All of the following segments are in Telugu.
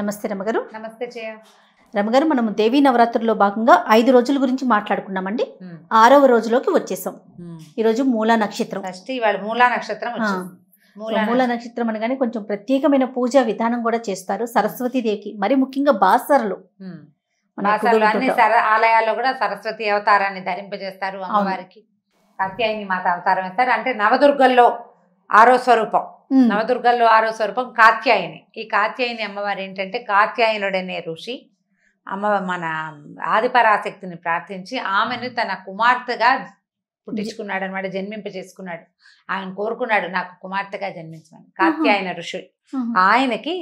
నమస్తే రమగారు నమస్తే జయ రమగారు మనం దేవీ నవరాత్రుల్లో భాగంగా ఐదు రోజుల గురించి మాట్లాడుకున్నామండి ఆరవ రోజులోకి వచ్చేసాం ఈరోజు మూలా నక్షత్రం మూలా నక్షత్రం మూల నక్షత్రం అనగానే కొంచెం ప్రత్యేకమైన పూజా విధానం కూడా చేస్తారు దేవికి మరి ముఖ్యంగా బాసర్లు ఆలయాల్లో కూడా సరస్వతి అవతారాన్ని ధరింపజేస్తారు అమ్మవారికి కాత్యాయని మాత అవతారం ఇస్తారు అంటే నవదుర్గల్లో ఆరో స్వరూపం నవదుర్గల్లో ఆరో స్వరూపం కాత్యాయని ఈ కాత్యాయని అమ్మవారు ఏంటంటే కాత్యాయనుడనే ఋషి అమ్మ మన ఆదిపరాశక్తిని ప్రార్థించి ఆమెను తన కుమార్తెగా పుట్టించుకున్నాడు అనమాట జన్మింప చేసుకున్నాడు ఆయన కోరుకున్నాడు నాకు కుమార్తెగా జన్మించమని కాత్యాయన ఋషుడు ఆయనకి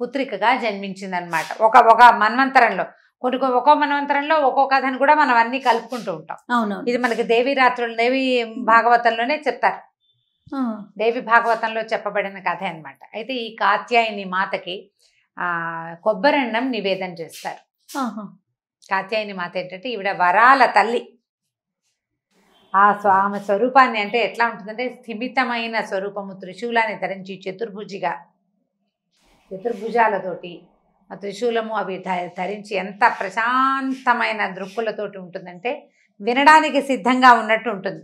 పుత్రికగా జన్మించింది అనమాట ఒక ఒక మన్వంతరంలో కొన్ని ఒక్కో మన్వంతరంలో ఒక్కో కథను కూడా మనం అన్ని కలుపుకుంటూ ఉంటాం ఇది మనకి దేవి రాత్రులు దేవి భాగవతంలోనే చెప్తారు దేవి భాగవతంలో చెప్పబడిన కథ అనమాట అయితే ఈ కాత్యాయని మాతకి ఆ కొబ్బరన్నం నివేదన చేస్తారు కాత్యాయని మాత ఏంటంటే ఈవిడ వరాల తల్లి ఆ స్వామి స్వరూపాన్ని అంటే ఎట్లా ఉంటుందంటే స్థిమితమైన స్వరూపము త్రిశూలాన్ని ధరించి చతుర్భుజిగా చతుర్భుజాలతోటి ఆ త్రిశూలము అవి ధరించి ఎంత ప్రశాంతమైన దృక్కులతోటి ఉంటుందంటే వినడానికి సిద్ధంగా ఉన్నట్టు ఉంటుంది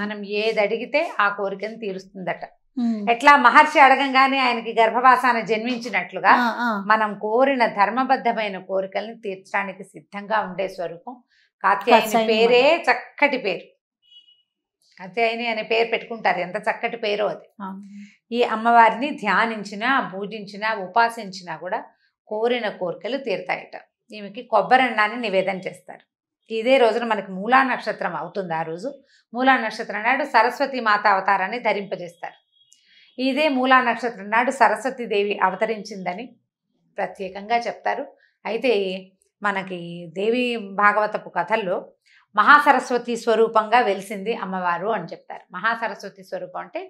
మనం ఏది అడిగితే ఆ కోరికను తీరుస్తుందట ఎట్లా మహర్షి అడగంగానే ఆయనకి గర్భవాసాన జన్మించినట్లుగా మనం కోరిన ధర్మబద్ధమైన కోరికల్ని తీర్చడానికి సిద్ధంగా ఉండే స్వరూపం కాత్యాయని పేరే చక్కటి పేరు కాత్యాయని అనే పేరు పెట్టుకుంటారు ఎంత చక్కటి పేరో అది ఈ అమ్మవారిని ధ్యానించినా పూజించినా ఉపాసించినా కూడా కోరిన కోరికలు తీరుతాయట ఈమెకి కొబ్బరి అన్నాన్ని నివేదన చేస్తారు ఇదే రోజున మనకి మూలా నక్షత్రం అవుతుంది ఆ రోజు మూలా నక్షత్రం నాడు సరస్వతి మాత అవతారాన్ని ధరింపజేస్తారు ఇదే మూలా నక్షత్రం నాడు సరస్వతీదేవి అవతరించిందని ప్రత్యేకంగా చెప్తారు అయితే మనకి దేవి భాగవతపు కథల్లో మహాసరస్వతి స్వరూపంగా వెలిసింది అమ్మవారు అని చెప్తారు మహాసరస్వతి స్వరూపం అంటే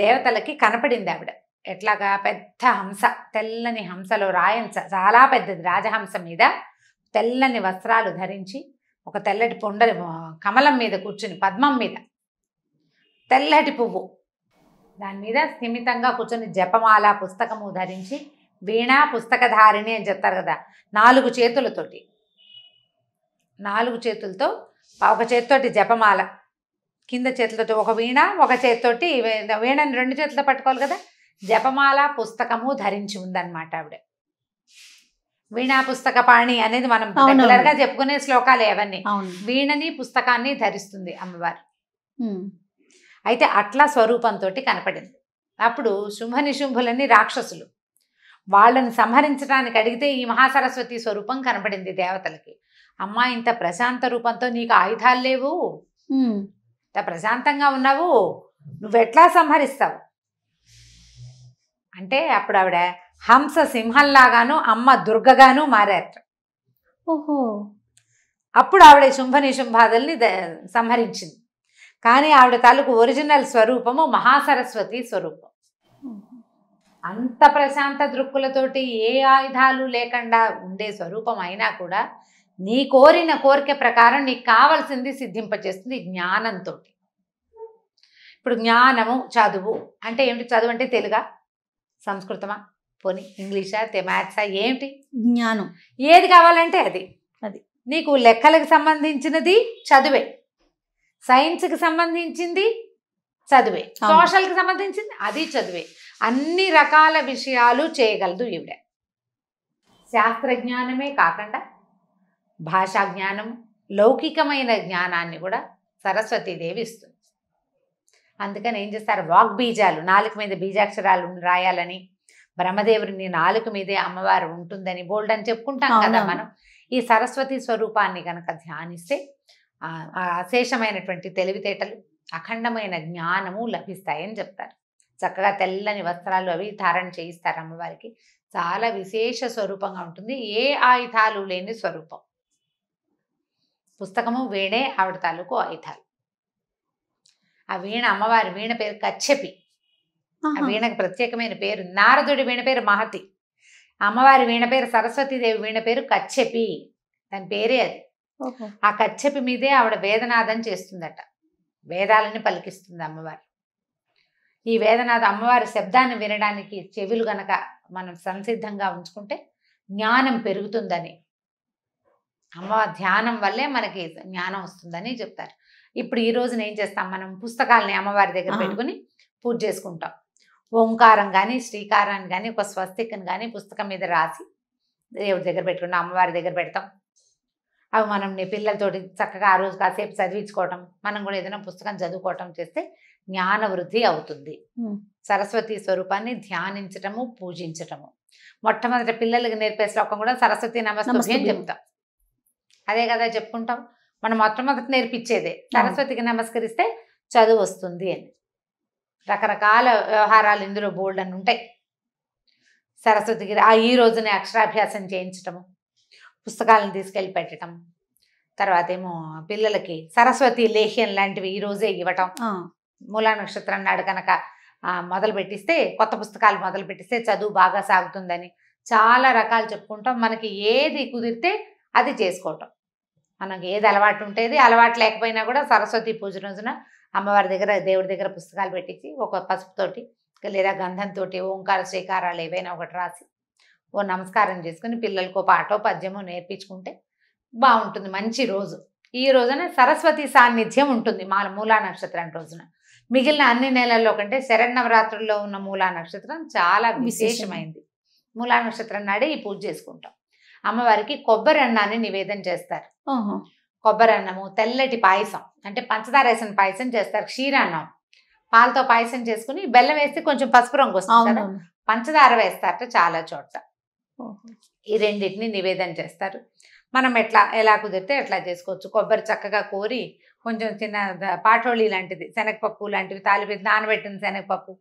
దేవతలకి కనపడింది ఆవిడ ఎట్లాగా పెద్ద హంస తెల్లని హంసలో రాయంస చాలా పెద్దది రాజహంస మీద తెల్లని వస్త్రాలు ధరించి ఒక తెల్లటి పొండ కమలం మీద కూర్చుని పద్మం మీద తెల్లటి పువ్వు దాని మీద స్థిమితంగా కూర్చొని జపమాల పుస్తకము ధరించి వీణ పుస్తకధారిణి అని చెప్తారు కదా నాలుగు చేతులతోటి నాలుగు చేతులతో ఒక చేతితోటి జపమాల కింద చేతులతో ఒక వీణ ఒక చేతితోటి వీణని రెండు చేతులతో పట్టుకోవాలి కదా జపమాల పుస్తకము ధరించి ఉందన్నమాట ఆవిడ వీణా పుస్తక పాణి అనేది మనం రెగ్యులర్ గా చెప్పుకునే శ్లోకాలే అవన్నీ వీణని పుస్తకాన్ని ధరిస్తుంది అమ్మవారు అయితే అట్లా స్వరూపంతో కనపడింది అప్పుడు శుంభ నిశుంభులని రాక్షసులు వాళ్ళని సంహరించడానికి అడిగితే ఈ మహాసరస్వతి స్వరూపం కనపడింది దేవతలకి అమ్మా ఇంత ప్రశాంత రూపంతో నీకు ఆయుధాలు లేవు ఇంత ప్రశాంతంగా ఉన్నావు నువ్వెట్లా సంహరిస్తావు అంటే అప్పుడు ఆవిడ హంస సింహంలాగాను అమ్మ దుర్గగాను మారారు ఓహో అప్పుడు ఆవిడ శుంభని నిశుంభాదుల్ని సంహరించింది కానీ ఆవిడ తాలూకు ఒరిజినల్ స్వరూపము మహాసరస్వతి స్వరూపం అంత ప్రశాంత దృక్కులతోటి ఏ ఆయుధాలు లేకుండా ఉండే స్వరూపం అయినా కూడా నీ కోరిన కోరిక ప్రకారం నీకు కావలసింది సిద్ధింపచేస్తుంది జ్ఞానంతో ఇప్పుడు జ్ఞానము చదువు అంటే ఏమిటి చదువు అంటే తెలుగా సంస్కృతమా పోనీ ఇంగ్లీషా మ్యాథ్సా ఏమిటి జ్ఞానం ఏది కావాలంటే అది అది నీకు లెక్కలకు సంబంధించినది చదువే సైన్స్కి సంబంధించింది చదువే సోషల్కి సంబంధించింది అది చదువే అన్ని రకాల విషయాలు చేయగలదు ఈవిడ శాస్త్రజ్ఞానమే కాకుండా భాషా జ్ఞానం లౌకికమైన జ్ఞానాన్ని కూడా సరస్వతీదేవి ఇస్తుంది అందుకని ఏం చేస్తారు వాక్ బీజాలు నాలుగు మీద బీజాక్షరాలు రాయాలని బ్రహ్మదేవుని నాలుగు మీదే అమ్మవారు ఉంటుందని బోల్డ్ అని చెప్పుకుంటాం కదా మనం ఈ సరస్వతి స్వరూపాన్ని కనుక ధ్యానిస్తే అశేషమైనటువంటి తెలివితేటలు అఖండమైన జ్ఞానము లభిస్తాయని చెప్తారు చక్కగా తెల్లని వస్త్రాలు అవి ధారణ చేయిస్తారు అమ్మవారికి చాలా విశేష స్వరూపంగా ఉంటుంది ఏ ఆయుధాలు లేని స్వరూపం పుస్తకము వీణే ఆవిడ తాలూకు ఆయుధాలు ఆ వీణ అమ్మవారి వీణ పేరు కచ్చెపి వీణకు ప్రత్యేకమైన పేరు నారదుడి వీణ పేరు మహతి అమ్మవారి వీణ పేరు సరస్వతీదేవి వీణ పేరు కచ్చెపి దాని పేరే అది ఆ కచ్చెపి మీదే ఆవిడ వేదనాదం చేస్తుందట వేదాలని పలికిస్తుంది అమ్మవారు ఈ వేదనాథ అమ్మవారి శబ్దాన్ని వినడానికి చెవులు గనక మనం సంసిద్ధంగా ఉంచుకుంటే జ్ఞానం పెరుగుతుందని అమ్మవారి ధ్యానం వల్లే మనకి జ్ఞానం వస్తుందని చెప్తారు ఇప్పుడు ఈ రోజున ఏం చేస్తాం మనం పుస్తకాలని అమ్మవారి దగ్గర పెట్టుకుని పూజ చేసుకుంటాం ఓంకారం కానీ శ్రీకారాన్ని కానీ ఒక స్వస్తికను కానీ పుస్తకం మీద రాసి దేవుడి దగ్గర పెట్టుకున్నాం అమ్మవారి దగ్గర పెడతాం అవి మనం పిల్లలతోటి చక్కగా ఆ రోజు కాసేపు చదివించుకోవటం మనం కూడా ఏదైనా పుస్తకం చదువుకోవటం చేస్తే జ్ఞాన వృద్ధి అవుతుంది సరస్వతి స్వరూపాన్ని ధ్యానించటము పూజించటము మొట్టమొదటి పిల్లలకి నేర్పే శ్లోకం కూడా సరస్వతి నమస్తభ్యం చెప్తాం అదే కదా చెప్పుకుంటాం మనం మొట్టమొదటి నేర్పించేదే సరస్వతికి నమస్కరిస్తే చదువు వస్తుంది అని రకరకాల వ్యవహారాలు ఇందులో బోల్డ్ అని ఉంటాయి సరస్వతిగిరి ఆ ఈ రోజునే అక్షరాభ్యాసం చేయించటము పుస్తకాలను తీసుకెళ్ళి పెట్టడం తర్వాత ఏమో పిల్లలకి సరస్వతి లేహ్యం లాంటివి ఈ రోజే ఇవ్వటం మూలా నక్షత్రం నాడు కనుక మొదలు పెట్టిస్తే కొత్త పుస్తకాలు మొదలు పెట్టిస్తే చదువు బాగా సాగుతుందని చాలా రకాలు చెప్పుకుంటాం మనకి ఏది కుదిరితే అది చేసుకోవటం మనకి ఏది అలవాటు ఉంటేది అలవాటు లేకపోయినా కూడా సరస్వతి పూజ రోజున అమ్మవారి దగ్గర దేవుడి దగ్గర పుస్తకాలు పెట్టించి ఒక పసుపుతోటి లేదా గంధంతో ఓంకార శ్రీకారాలు ఏవైనా ఒకటి రాసి ఓ నమస్కారం చేసుకుని పిల్లలకు పాటో పద్యమో నేర్పించుకుంటే బాగుంటుంది మంచి రోజు ఈ రోజున సరస్వతి సాన్నిధ్యం ఉంటుంది మా మూలా నక్షత్రం రోజున మిగిలిన అన్ని నెలల్లో కంటే శరణవరాత్రుల్లో ఉన్న మూలా నక్షత్రం చాలా విశేషమైంది మూలా నక్షత్రం నాడే ఈ పూజ చేసుకుంటాం అమ్మవారికి కొబ్బరి అన్నాన్ని నివేదన చేస్తారు కొబ్బరి అన్నము తెల్లటి పాయసం అంటే పంచదార వేసిన పాయసం చేస్తారు క్షీరాన్నం పాలతో పాయసం చేసుకుని బెల్లం వేస్తే కొంచెం పసుపు రంగు వస్తుంది పంచదార వేస్తారట చాలా చోట్ల ఈ రెండింటిని నివేదన చేస్తారు మనం ఎట్లా ఎలా కుదిరితే ఎట్లా చేసుకోవచ్చు కొబ్బరి చక్కగా కోరి కొంచెం చిన్న పాటోళీ లాంటిది శనగపప్పు లాంటివి తాలిపి నానబెట్టిన శనగపప్పు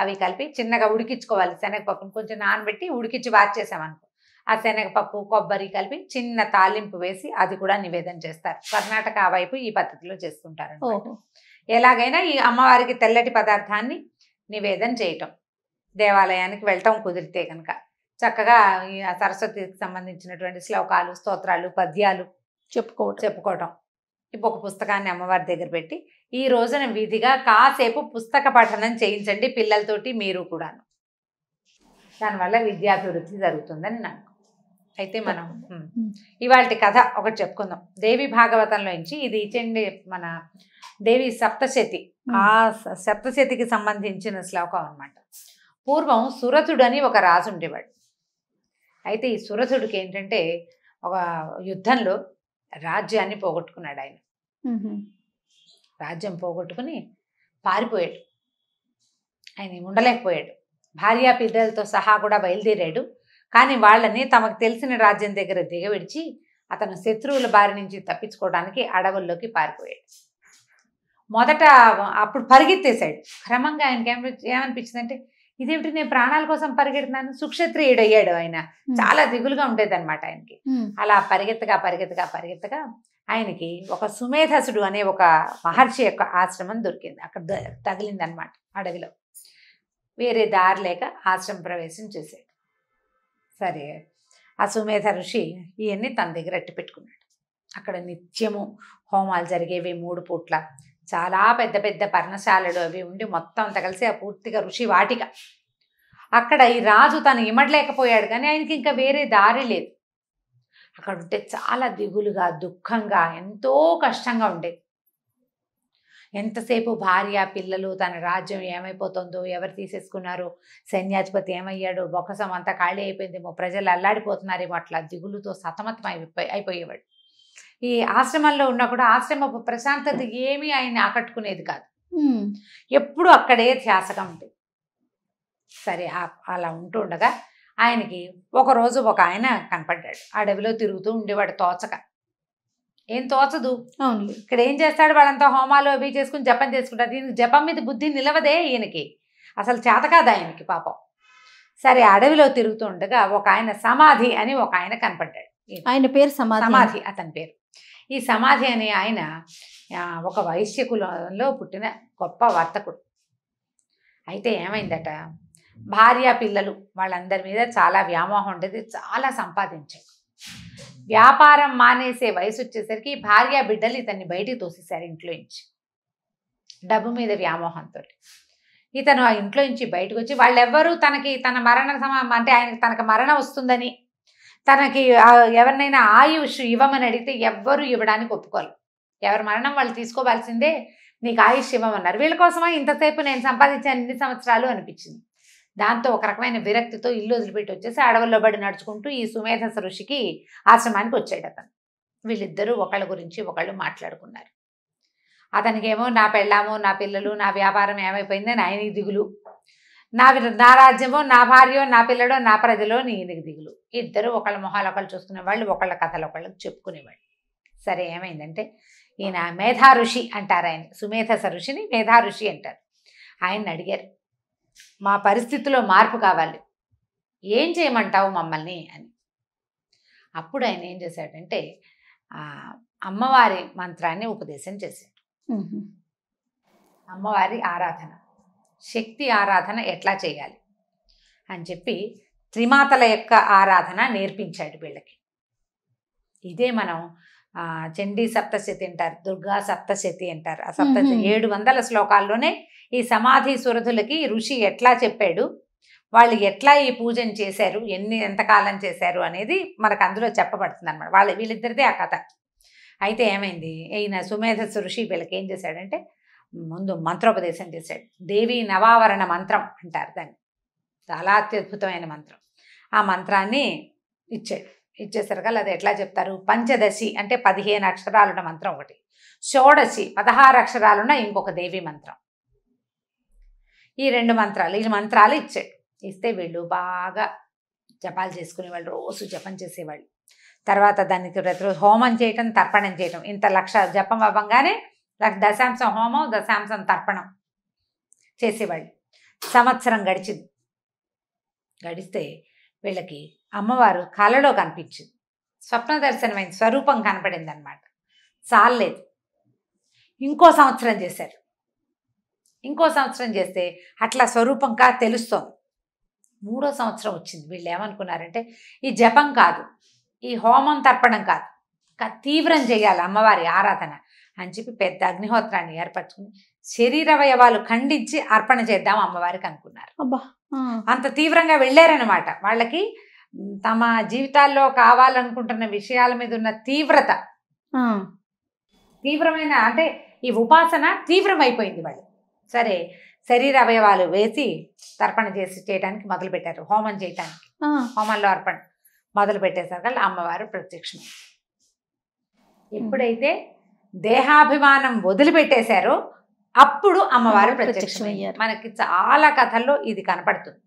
అవి కలిపి చిన్నగా ఉడికించుకోవాలి శనగపప్పును కొంచెం నానబెట్టి ఉడికించి వాచేసామనుకో ఆ శనగపప్పు కొబ్బరి కలిపి చిన్న తాలింపు వేసి అది కూడా నివేదన చేస్తారు కర్ణాటక వైపు ఈ పద్ధతిలో చేస్తుంటారు ఎలాగైనా ఈ అమ్మవారికి తెల్లటి పదార్థాన్ని నివేదన చేయటం దేవాలయానికి వెళ్ళటం కుదిరితే కనుక చక్కగా సరస్వతికి సంబంధించినటువంటి శ్లోకాలు స్తోత్రాలు పద్యాలు చెప్పుకోవటం చెప్పుకోవటం ఇప్పుడు ఒక పుస్తకాన్ని అమ్మవారి దగ్గర పెట్టి ఈ రోజున విధిగా కాసేపు పుస్తక పఠనం చేయించండి పిల్లలతోటి మీరు కూడాను దానివల్ల విద్యాభివృద్ధి జరుగుతుందని నాకు అయితే మనం ఇవాళ కథ ఒకటి చెప్పుకుందాం దేవి భాగవతంలో నుంచి ఇది ఇచ్చండి మన దేవి సప్తశతి ఆ సప్తశతికి సంబంధించిన శ్లోకం అనమాట పూర్వం సురథుడు అని ఒక రాజు ఉండేవాడు అయితే ఈ సురథుడికి ఏంటంటే ఒక యుద్ధంలో రాజ్యాన్ని పోగొట్టుకున్నాడు ఆయన రాజ్యం పోగొట్టుకుని పారిపోయాడు ఆయన ఉండలేకపోయాడు భార్య పిల్లలతో సహా కూడా బయలుదేరాడు కానీ వాళ్ళని తమకు తెలిసిన రాజ్యం దగ్గర దిగవిడిచి అతను శత్రువుల బారి నుంచి తప్పించుకోవడానికి అడవుల్లోకి పారిపోయాడు మొదట అప్పుడు పరిగెత్తేశాడు క్రమంగా ఆయనకి ఏమనిపించింది అంటే ఇదేమిటి నేను ప్రాణాల కోసం పరిగెడుతున్నాను సుక్షత్రియుడు అయ్యాడు ఆయన చాలా దిగులుగా ఉండేదన్నమాట ఆయనకి అలా పరిగెత్తగా పరిగెత్తగా పరిగెత్తగా ఆయనకి ఒక సుమేధసుడు అనే ఒక మహర్షి యొక్క ఆశ్రమం దొరికింది అక్కడ తగిలిందనమాట అడవిలో వేరే దారి లేక ఆశ్రమ ప్రవేశం చేశాడు సరే ఆ సుమేధ ఋషి ఇవన్నీ తన దగ్గర అట్టి పెట్టుకున్నాడు అక్కడ నిత్యము హోమాలు జరిగేవి మూడు పూట్ల చాలా పెద్ద పెద్ద పర్ణశాలలు అవి ఉండి మొత్తం అంత కలిసి ఆ పూర్తిగా ఋషి వాటిక అక్కడ ఈ రాజు తను ఇమడలేకపోయాడు కానీ ఆయనకి ఇంకా వేరే దారి లేదు అక్కడ ఉంటే చాలా దిగులుగా దుఃఖంగా ఎంతో కష్టంగా ఉండేది ఎంతసేపు భార్య పిల్లలు తన రాజ్యం ఏమైపోతుందో ఎవరు తీసేసుకున్నారు సైన్యాధిపతి ఏమయ్యాడు బొక్కసం అంతా ఖాళీ అయిపోయిందేమో ప్రజలు అల్లాడిపోతున్నారేమో అట్లా దిగులుతో సతమతం అయిపోయేవాడు ఈ ఆశ్రమంలో ఉన్నా కూడా ఆశ్రమ ప్రశాంతత ఏమీ ఆయన్ని ఆకట్టుకునేది కాదు ఎప్పుడు అక్కడే ధ్యాసగా ఉంది సరే అలా ఉంటూ ఉండగా ఆయనకి ఒకరోజు ఒక ఆయన కనపడ్డాడు అడవిలో తిరుగుతూ ఉండేవాడు తోచక ఏం తోచదు అవును ఇక్కడ ఏం చేస్తాడు వాళ్ళంతా హోమాలు అవి చేసుకుని జపం చేసుకుంటారు దీనికి జపం మీద బుద్ధి నిలవదే ఈయనకి అసలు చేత కాదు ఆయనకి పాపం సరే అడవిలో తిరుగుతుండగా ఒక ఆయన సమాధి అని ఒక ఆయన కనపడ్డాడు ఆయన పేరు సమాధి సమాధి అతని పేరు ఈ సమాధి అనే ఆయన ఒక వైశ్య కులంలో పుట్టిన గొప్ప వర్తకుడు అయితే ఏమైందట భార్య పిల్లలు వాళ్ళందరి మీద చాలా వ్యామోహం ఉండేది చాలా సంపాదించాడు వ్యాపారం మానేసే వయసు వచ్చేసరికి భార్య బిడ్డలు ఇతన్ని బయటికి తోసేశారు ఇంట్లో నుంచి డబ్బు మీద వ్యామోహంతో ఇతను ఆ ఇంట్లో నుంచి బయటకు వచ్చి వాళ్ళెవ్వరూ తనకి తన మరణ సమయం అంటే ఆయనకి తనకు మరణం వస్తుందని తనకి ఎవరినైనా ఆయుష్ ఇవ్వమని అడిగితే ఎవ్వరూ ఇవ్వడానికి ఒప్పుకోరు ఎవరి మరణం వాళ్ళు తీసుకోవాల్సిందే నీకు ఆయుష్ ఇవ్వమన్నారు వీళ్ళ కోసమే ఇంతసేపు నేను సంపాదించాను ఎన్ని సంవత్సరాలు అనిపించింది దాంతో ఒక రకమైన విరక్తితో ఇల్లు వదిలిపెట్టి వచ్చేసి అడవుల్లో పడి నడుచుకుంటూ ఈ సుమేధ ఋషికి ఆశ్రమానికి వచ్చాడు అతను వీళ్ళిద్దరూ ఒకళ్ళ గురించి ఒకళ్ళు మాట్లాడుకున్నారు అతనికేమో నా పెళ్ళాము నా పిల్లలు నా వ్యాపారం ఏమైపోయిందో ఆయనకి దిగులు నా నా రాజ్యమో నా భార్యో నా పిల్లడో నా ప్రజలో నేనకి దిగులు ఇద్దరు ఒకళ్ళ మొహాలు ఒకళ్ళు చూసుకునేవాళ్ళు ఒకళ్ళ కథలు ఒకళ్ళకి చెప్పుకునేవాళ్ళు సరే ఏమైందంటే ఈయన మేధా ఋషి అంటారు ఆయన సుమేధస ఋషిని మేధా ఋషి అంటారు ఆయన అడిగారు మా పరిస్థితిలో మార్పు కావాలి ఏం చేయమంటావు మమ్మల్ని అని అప్పుడు ఆయన ఏం చేశాడంటే అమ్మవారి మంత్రాన్ని ఉపదేశం చేశాడు అమ్మవారి ఆరాధన శక్తి ఆరాధన ఎట్లా చేయాలి అని చెప్పి త్రిమాతల యొక్క ఆరాధన నేర్పించాడు వీళ్ళకి ఇదే మనం చండీ సప్తశతి అంటారు దుర్గా సప్తశతి అంటారు ఆ సప్త ఏడు వందల శ్లోకాల్లోనే ఈ సమాధి సురధులకి ఋషి ఎట్లా చెప్పాడు వాళ్ళు ఎట్లా ఈ పూజను చేశారు ఎన్ని ఎంతకాలం చేశారు అనేది మనకు అందులో చెప్పబడుతుంది అనమాట వాళ్ళ వీళ్ళిద్దరిదే ఆ కథ అయితే ఏమైంది ఈయన సుమేధస్ ఋషి వీళ్ళకి ఏం చేశాడంటే ముందు మంత్రోపదేశం చేశాడు దేవి నవావరణ మంత్రం అంటారు దాన్ని చాలా అత్యద్భుతమైన మంత్రం ఆ మంత్రాన్ని ఇచ్చాడు ఇచ్చేసరికి అది ఎట్లా చెప్తారు పంచదశి అంటే పదిహేను అక్షరాలున్న మంత్రం ఒకటి షోడశి పదహారు అక్షరాలున్న ఇంకొక దేవి మంత్రం ఈ రెండు మంత్రాలు ఈ మంత్రాలు ఇచ్చాడు ఇస్తే వీళ్ళు బాగా జపాలు చేసుకునేవాళ్ళు రోజు జపం చేసేవాళ్ళు తర్వాత దానికి ప్రతిరోజు హోమం చేయటం తర్పణం చేయటం ఇంత లక్ష జపం అవ్వంగానే దశాంశం హోమం దశాంశం తర్పణం చేసేవాళ్ళు సంవత్సరం గడిచింది గడిస్తే వీళ్ళకి అమ్మవారు కాలలో కనిపించింది స్వప్న దర్శనమైన స్వరూపం కనపడింది అనమాట చాలలేదు ఇంకో సంవత్సరం చేశారు ఇంకో సంవత్సరం చేస్తే అట్లా స్వరూపం కా తెలుస్తోంది మూడో సంవత్సరం వచ్చింది వీళ్ళు ఏమనుకున్నారంటే ఈ జపం కాదు ఈ హోమం తర్పణం కాదు తీవ్రం చేయాలి అమ్మవారి ఆరాధన అని చెప్పి పెద్ద అగ్నిహోత్రాన్ని ఏర్పరచుకుని శరీరవయవాలు ఖండించి అర్పణ చేద్దాం అమ్మవారికి అనుకున్నారు అంత తీవ్రంగా వెళ్ళారనమాట వాళ్ళకి తమ జీవితాల్లో కావాలనుకుంటున్న విషయాల మీద ఉన్న తీవ్రత తీవ్రమైన అంటే ఈ ఉపాసన తీవ్రమైపోయింది వాళ్ళు సరే శరీర అవయవాలు వేసి తర్పణ చేసి చేయడానికి మొదలు పెట్టారు హోమం చేయటానికి హోమంలో అర్పణ మొదలు పెట్టేసరికి అమ్మవారు ప్రత్యక్షం ఎప్పుడైతే దేహాభిమానం వదిలిపెట్టేశారో అప్పుడు అమ్మవారు ప్రత్యక్షమయ్యారు మనకి చాలా కథల్లో ఇది కనపడుతుంది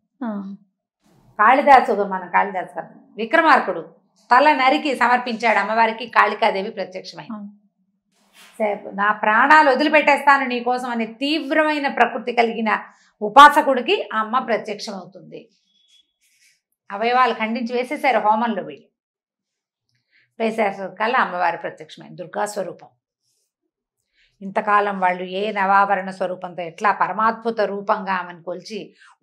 కాళిదాసు మన కాళిదాసు కథ విక్రమార్కుడు తల నరికి సమర్పించాడు అమ్మవారికి కాళికాదేవి ప్రత్యక్షమై నా ప్రాణాలు వదిలిపెట్టేస్తాను నీకోసం అనే తీవ్రమైన ప్రకృతి కలిగిన ఉపాసకుడికి అమ్మ అమ్మ ప్రత్యక్షమవుతుంది అవయవాలు ఖండించి వేసేసారు హోమంలో వీళ్ళు వేసేసారు కల్లా అమ్మవారి ప్రత్యక్షమైంది దుర్గా స్వరూపం ఇంతకాలం వాళ్ళు ఏ నవాభరణ స్వరూపంతో ఎట్లా పరమాద్భుత రూపంగా ఆమెను కొలిచి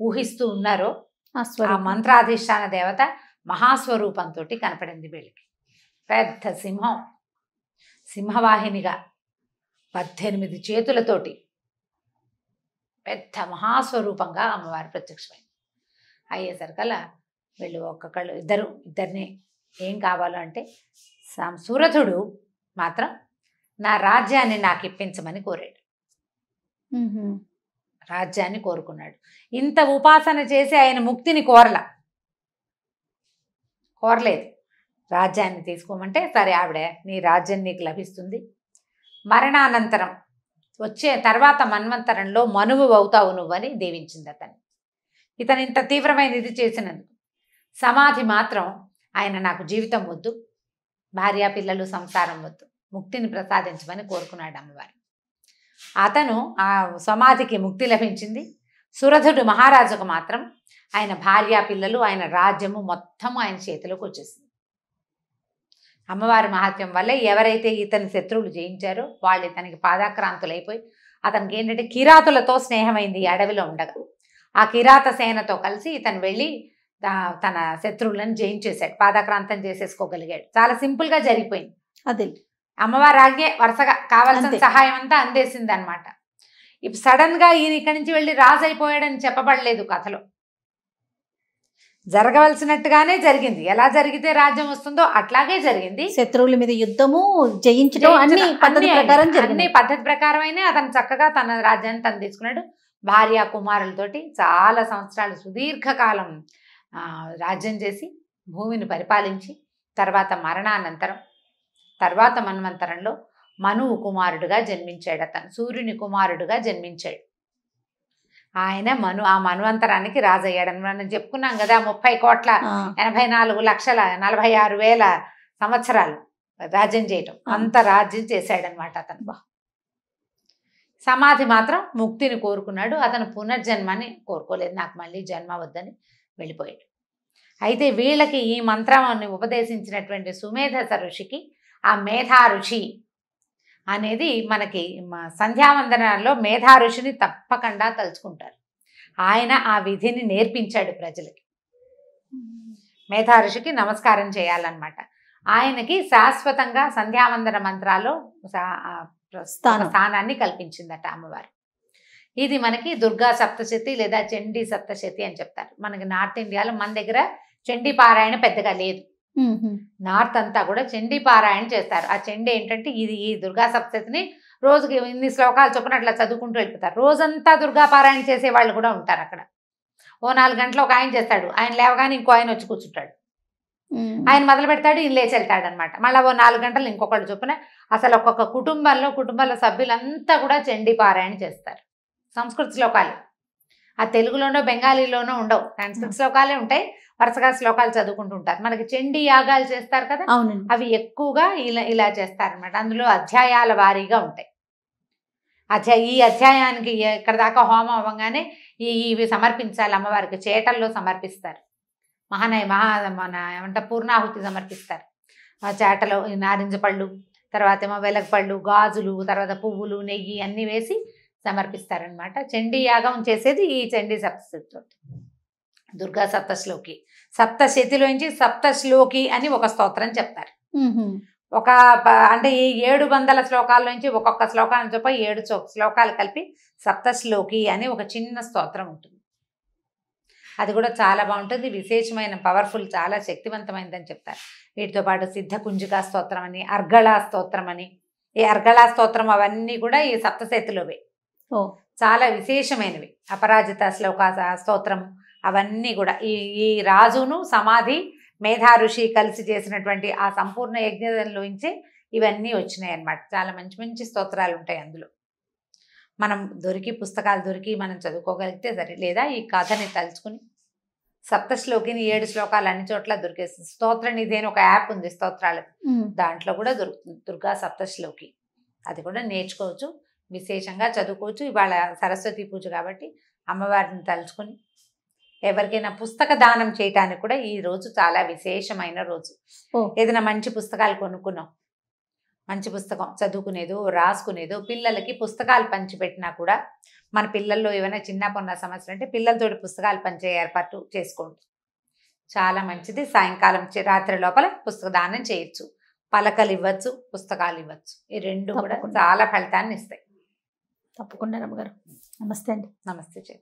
ఊహిస్తూ ఉన్నారో ఆ మంత్రాధిష్టాన దేవత మహాస్వరూపంతో కనపడింది వీళ్ళకి పెద్ద సింహం సింహవాహినిగా పద్దెనిమిది చేతులతోటి పెద్ద మహాస్వరూపంగా అమ్మవారు ప్రత్యక్షమైంది అయ్యేసరికల్లా వీళ్ళు ఒక్కొక్కళ్ళు ఇద్దరు ఇద్దరిని ఏం కావాలో అంటే సూరథుడు మాత్రం నా రాజ్యాన్ని నాకు ఇప్పించమని కోరాడు రాజ్యాన్ని కోరుకున్నాడు ఇంత ఉపాసన చేసి ఆయన ముక్తిని కోరల కోరలేదు రాజ్యాన్ని తీసుకోమంటే సరే ఆవిడ నీ రాజ్యం నీకు లభిస్తుంది మరణానంతరం వచ్చే తర్వాత మన్వంతరంలో మనువు అవుతావు నువ్వని దీవించింది అతన్ని ఇతను ఇంత తీవ్రమైన ఇది చేసినందుకు సమాధి మాత్రం ఆయన నాకు జీవితం వద్దు భార్య పిల్లలు సంసారం వద్దు ముక్తిని ప్రసాదించమని కోరుకున్నాడు అమ్మవారు అతను ఆ సమాధికి ముక్తి లభించింది సురధుడు మహారాజుకు మాత్రం ఆయన భార్య పిల్లలు ఆయన రాజ్యము మొత్తము ఆయన చేతిలోకి వచ్చేసింది అమ్మవారి మహాత్మ్యం వల్ల ఎవరైతే ఇతని శత్రువులు జయించారో వాళ్ళు ఇతనికి పాదాక్రాంతులైపోయి అతనికి ఏంటంటే కిరాతులతో స్నేహమైంది అడవిలో ఉండగా ఆ కిరాత సేనతో కలిసి ఇతను వెళ్ళి తన శత్రువులను జయించేశాడు పాదాక్రాంతం చేసేసుకోగలిగాడు చాలా సింపుల్గా జరిగిపోయింది అదే ఆగే వరుసగా కావాల్సిన సహాయం అంతా అందేసింది అనమాట ఇప్పుడు సడన్ గా ఈయన ఇక్కడి నుంచి వెళ్ళి రాజు అయిపోయాడని చెప్పబడలేదు కథలో జరగవలసినట్టుగానే జరిగింది ఎలా జరిగితే రాజ్యం వస్తుందో అట్లాగే జరిగింది శత్రువుల మీద యుద్ధము జయించడం అన్ని పద్ధతి ప్రకారం అన్ని పద్ధతి ప్రకారమైనా అతను చక్కగా తన రాజ్యాన్ని తను తీసుకున్నాడు భార్య కుమారులతోటి చాలా సంవత్సరాలు సుదీర్ఘకాలం రాజ్యం చేసి భూమిని పరిపాలించి తర్వాత మరణానంతరం తర్వాత మన్వంతరంలో మనువు కుమారుడుగా జన్మించాడు అతను సూర్యుని కుమారుడుగా జన్మించాడు ఆయన మను ఆ మన్వంతరానికి రాజయ్యాడు అని మనం చెప్పుకున్నాం కదా ముప్పై కోట్ల ఎనభై నాలుగు లక్షల నలభై ఆరు వేల సంవత్సరాలు రాజ్యం చేయటం అంత రాజ్యం చేశాడనమాట అతను బా సమాధి మాత్రం ముక్తిని కోరుకున్నాడు అతను పునర్జన్మని కోరుకోలేదు నాకు మళ్ళీ జన్మ వద్దని వెళ్ళిపోయాడు అయితే వీళ్ళకి ఈ మంత్రాన్ని ఉపదేశించినటువంటి సుమేధ ఋషికి ఆ మేధారుచి అనేది మనకి సంధ్యావందనాల్లో మేధారుచిని తప్పకుండా తలుచుకుంటారు ఆయన ఆ విధిని నేర్పించాడు ప్రజలకి మేధారుషికి నమస్కారం చేయాలన్నమాట ఆయనకి శాశ్వతంగా సంధ్యావందన మంత్రాల్లో స్థానాన్ని కల్పించిందట అమ్మవారు ఇది మనకి దుర్గా సప్తశతి లేదా చండీ సప్తశతి అని చెప్తారు మనకి నార్త్ ఇండియాలో మన దగ్గర చండీ పారాయణ పెద్దగా లేదు నార్త్ అంతా కూడా చండీ పారాయణ చేస్తారు ఆ చండీ ఏంటంటే ఇది ఈ దుర్గా సప్తతిని రోజుకి ఇన్ని శ్లోకాలు చొప్పున అట్లా చదువుకుంటూ వెళ్ళిపోతారు రోజంతా దుర్గా పారాయణ చేసే వాళ్ళు కూడా ఉంటారు అక్కడ ఓ నాలుగు గంటలు ఒక ఆయన చేస్తాడు ఆయన లేవగానే ఇంకో ఆయన వచ్చి కూర్చుంటాడు ఆయన మొదలు పెడతాడు ఈయన లేచి వెళ్తాడు అనమాట మళ్ళీ ఓ నాలుగు గంటలు ఇంకొకళ్ళు చొప్పున అసలు ఒక్కొక్క కుటుంబంలో కుటుంబాల సభ్యులంతా కూడా చండీ పారాయణ చేస్తారు సంస్కృత శ్లోకాలు ఆ తెలుగులోనో బెంగాలీలోనో ఉండవు సంస్కృత శ్లోకాలే ఉంటాయి వరుసగా శ్లోకాలు చదువుకుంటూ ఉంటారు మనకి చెండి యాగాలు చేస్తారు కదా అవి ఎక్కువగా ఇలా ఇలా అనమాట అందులో అధ్యాయాల వారీగా ఉంటాయి అధ్యాయ ఈ అధ్యాయానికి ఇక్కడ దాకా హోమం అవ్వగానే ఈ ఇవి సమర్పించాలి అమ్మవారికి చేటల్లో సమర్పిస్తారు మహానయ మహా మన ఏమంటే పూర్ణాహుతి సమర్పిస్తారు ఆ చేటలో నారింజ పళ్ళు తర్వాత ఏమో వెలగపళ్ళు గాజులు తర్వాత పువ్వులు నెయ్యి అన్నీ వేసి సమర్పిస్తారనమాట చండీ యాగం చేసేది ఈ చండీ సప్తశతితో దుర్గా సప్తశ్లోకి సప్తశతిలోంచి సప్తశ్లోకి అని ఒక స్తోత్రం చెప్తారు ఒక అంటే ఈ ఏడు వందల శ్లోకాల నుంచి ఒక్కొక్క శ్లోకాన్ని చూప ఏడు శ్లోకాలు కలిపి సప్తశ్లోకి అని ఒక చిన్న స్తోత్రం ఉంటుంది అది కూడా చాలా బాగుంటుంది విశేషమైన పవర్ఫుల్ చాలా శక్తివంతమైనదని చెప్తారు వీటితో పాటు సిద్ధ కుంజుకా స్తోత్రం అని అర్గళా స్తోత్రం అని ఈ అర్గళా స్తోత్రం అవన్నీ కూడా ఈ సప్తశతిలోవే చాలా విశేషమైనవి అపరాజిత శ్లోక స్తోత్రం అవన్నీ కూడా ఈ ఈ రాజును సమాధి మేధా ఋషి కలిసి చేసినటువంటి ఆ సంపూర్ణ యజ్ఞంలోంచి ఇవన్నీ వచ్చినాయి అన్నమాట చాలా మంచి మంచి స్తోత్రాలు ఉంటాయి అందులో మనం దొరికి పుస్తకాలు దొరికి మనం చదువుకోగలిగితే సరే లేదా ఈ కథని తలుచుకుని సప్తశ్లోకిని ఏడు శ్లోకాలు అన్ని చోట్ల దొరికేస్తుంది స్తోత్ర నిధి అని ఒక యాప్ ఉంది స్తోత్రాలది దాంట్లో కూడా దొరుకుతుంది దుర్గా సప్తశ్లోకి అది కూడా నేర్చుకోవచ్చు విశేషంగా చదువుకోవచ్చు ఇవాళ సరస్వతి పూజ కాబట్టి అమ్మవారిని తలుచుకొని ఎవరికైనా పుస్తక దానం చేయటానికి కూడా ఈ రోజు చాలా విశేషమైన రోజు ఏదైనా మంచి పుస్తకాలు కొనుక్కున్నాం మంచి పుస్తకం చదువుకునేదో రాసుకునేదో పిల్లలకి పుస్తకాలు పంచిపెట్టినా కూడా మన పిల్లల్లో ఏమైనా చిన్న పొన్న సమస్యలు అంటే పిల్లలతోటి పుస్తకాలు పంచే ఏర్పాటు చేసుకోండి చాలా మంచిది సాయంకాలం రాత్రి లోపల పుస్తక దానం చేయొచ్చు పలకలు ఇవ్వచ్చు పుస్తకాలు ఇవ్వచ్చు ఈ రెండు కూడా చాలా ఫలితాన్ని ఇస్తాయి తప్పకుండా రమ్మగారు నమస్తే అండి నమస్తే చే